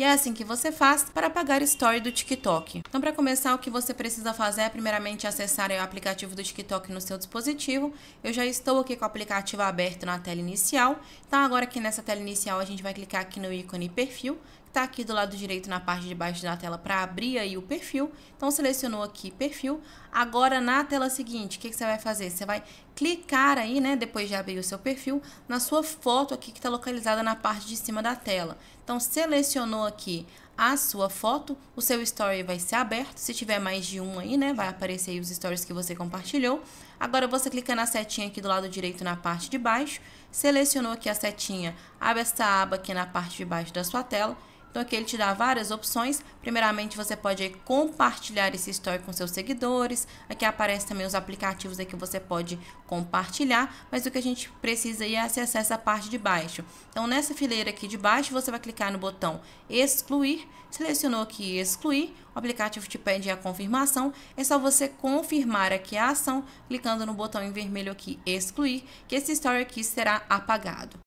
E é assim que você faz para pagar Story do TikTok. Então, para começar, o que você precisa fazer é primeiramente acessar o aplicativo do TikTok no seu dispositivo. Eu já estou aqui com o aplicativo aberto na tela inicial. Então, agora aqui nessa tela inicial, a gente vai clicar aqui no ícone perfil, que está aqui do lado direito na parte de baixo da tela para abrir aí o perfil. Então, selecionou aqui perfil. Agora, na tela seguinte, o que, que, você vai fazer? Você vai clicar aí, né, depois de abrir o seu perfil, na sua foto aqui que está localizada na parte de cima da tela. Então, selecionou aqui a sua foto, o seu story vai ser aberto, se tiver mais de um aí, né, vai aparecer aí os stories que você compartilhou. Agora você clica na setinha aqui do lado direito na parte de baixo, selecionou aqui a setinha, abre essa aba aqui na parte de baixo da sua tela então aqui ele te dá várias opções. Primeiramente, você pode compartilhar esse story com seus seguidores. Aqui aparece também os aplicativos que você pode compartilhar, mas o que a gente precisa é acessar essa parte de baixo. Então nessa fileira aqui de baixo, você vai clicar no botão excluir, selecionou aqui excluir, o aplicativo te pede a confirmação, é só você confirmar aqui a ação, clicando no botão em vermelho aqui excluir, que esse story aqui será apagado.